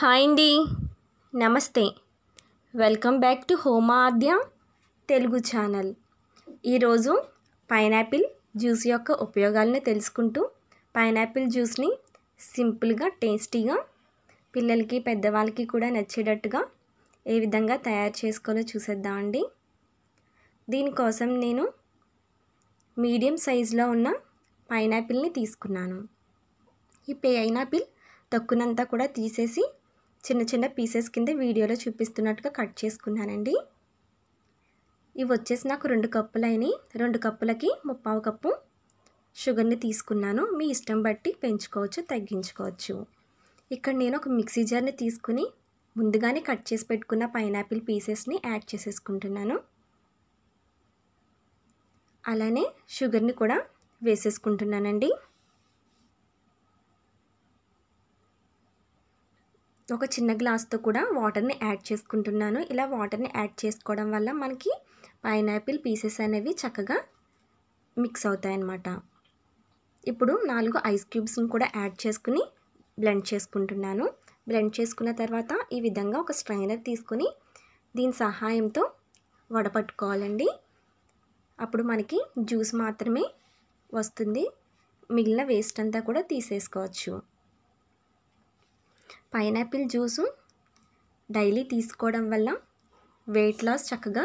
Hi అండి నమస్తే welcome back to హోమాద్య తెలుగు ఛానల్ ఈరోజు పైనాపిల్ జ్యూస్ యొక్క ఉపయోగాలను తెలుసుకుంటూ పైనాపిల్ జ్యూస్ని సింపుల్గా టేస్టీగా పిల్లలకి పెద్దవాళ్ళకి కూడా నచ్చేటట్టుగా ఏ విధంగా తయారు చేసుకోవాలో చూసేద్దాం అండి దీనికోసం నేను మీడియం సైజులో ఉన్న పైనాపిల్ని తీసుకున్నాను ఈ పైనాపిల్ తొక్కునంతా కూడా తీసేసి చిన్న చిన్న పీసెస్ కింద వీడియోలో చూపిస్తున్నట్టుగా కట్ చేసుకున్నానండి ఇవి వచ్చేసి నాకు రెండు కప్పులు అయినాయి రెండు కప్పులకి ముప్పావు కప్పు షుగర్ని తీసుకున్నాను మీ ఇష్టం బట్టి పెంచుకోవచ్చు తగ్గించుకోవచ్చు ఇక్కడ నేను ఒక మిక్సీ జార్ని తీసుకుని ముందుగానే కట్ చేసి పెట్టుకున్న పైనాపిల్ పీసెస్ని యాడ్ చేసేసుకుంటున్నాను అలానే షుగర్ని కూడా వేసేసుకుంటున్నానండి ఒక చిన్న గ్లాస్తో కూడా వాటర్ని యాడ్ చేసుకుంటున్నాను ఇలా వాటర్ని యాడ్ చేసుకోవడం వల్ల మనకి పైనాపిల్ పీసెస్ అనేవి చక్కగా మిక్స్ అవుతాయన్నమాట ఇప్పుడు నాలుగు ఐస్ క్యూబ్స్ని కూడా యాడ్ చేసుకుని బ్లెండ్ చేసుకుంటున్నాను బ్లెండ్ చేసుకున్న తర్వాత ఈ విధంగా ఒక స్ట్రైనర్ తీసుకుని దీని సహాయంతో వడపట్టుకోవాలండి అప్పుడు మనకి జ్యూస్ మాత్రమే వస్తుంది మిగిలిన వేస్ట్ అంతా కూడా తీసేసుకోవచ్చు పైనాపిల్ జ్యూసు డైలీ తీసుకోవడం వల్ల వెయిట్ లాస్ చక్కగా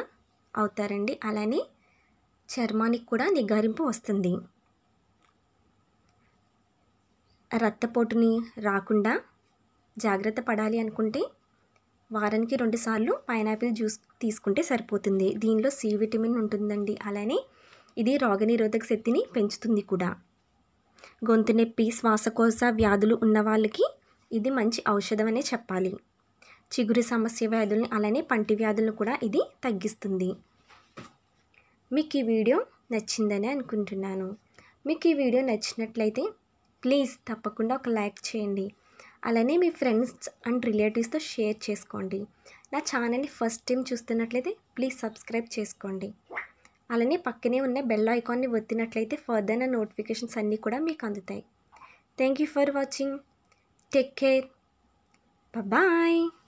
అవుతారండి అలానే చర్మానికి కూడా నిగారింపు వస్తుంది రక్తపోటుని రాకుండా జాగ్రత్త పడాలి అనుకుంటే వారానికి రెండుసార్లు పైనాపిల్ జ్యూస్ తీసుకుంటే సరిపోతుంది దీనిలో సి విటమిన్ ఉంటుందండి అలానే ఇది రోగనిరోధక శక్తిని పెంచుతుంది కూడా గొంతు నొప్పి శ్వాసకోశ వ్యాధులు ఉన్న వాళ్ళకి ఇది మంచి ఔషధం అనే చెప్పాలి చిగురు సమస్య వ్యాధుల్ని అలానే పంటి వ్యాధులను కూడా ఇది తగ్గిస్తుంది మీకు ఈ వీడియో నచ్చిందని అనుకుంటున్నాను మీకు ఈ వీడియో నచ్చినట్లయితే ప్లీజ్ తప్పకుండా ఒక లైక్ చేయండి అలానే మీ ఫ్రెండ్స్ అండ్ రిలేటివ్స్తో షేర్ చేసుకోండి నా ఛానల్ని ఫస్ట్ టైం చూస్తున్నట్లయితే ప్లీజ్ సబ్స్క్రైబ్ చేసుకోండి అలానే పక్కనే ఉన్న బెల్ ఐకాన్ని ఒత్తినట్లయితే ఫర్దర్ నా నోటిఫికేషన్స్ అన్నీ కూడా మీకు అందుతాయి thank you for watching Take care. Bye-bye.